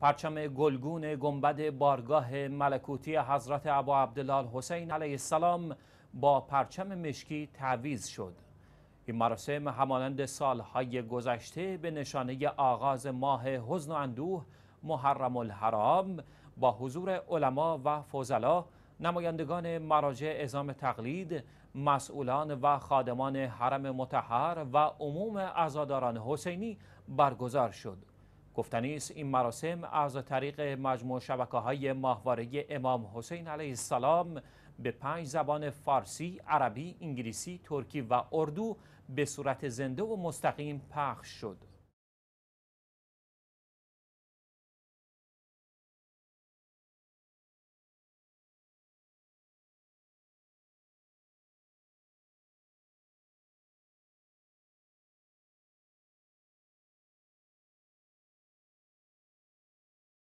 پرچم گلگون گنبد بارگاه ملکوتی حضرت عبا عبدالله حسین علیه السلام با پرچم مشکی تعویز شد این مراسم همانند سالهای گذشته به نشانه آغاز ماه حزن و اندوه محرم الحرام با حضور علما و فضلا نمایندگان مراجع اعزام تقلید مسئولان و خادمان حرم متحر و عموم ازاداران حسینی برگزار شد گفتنی این مراسم از طریق مجموع شبکه های ماهواره امام حسین علیه السلام به پنج زبان فارسی، عربی، انگلیسی، ترکی و اردو به صورت زنده و مستقیم پخش شد.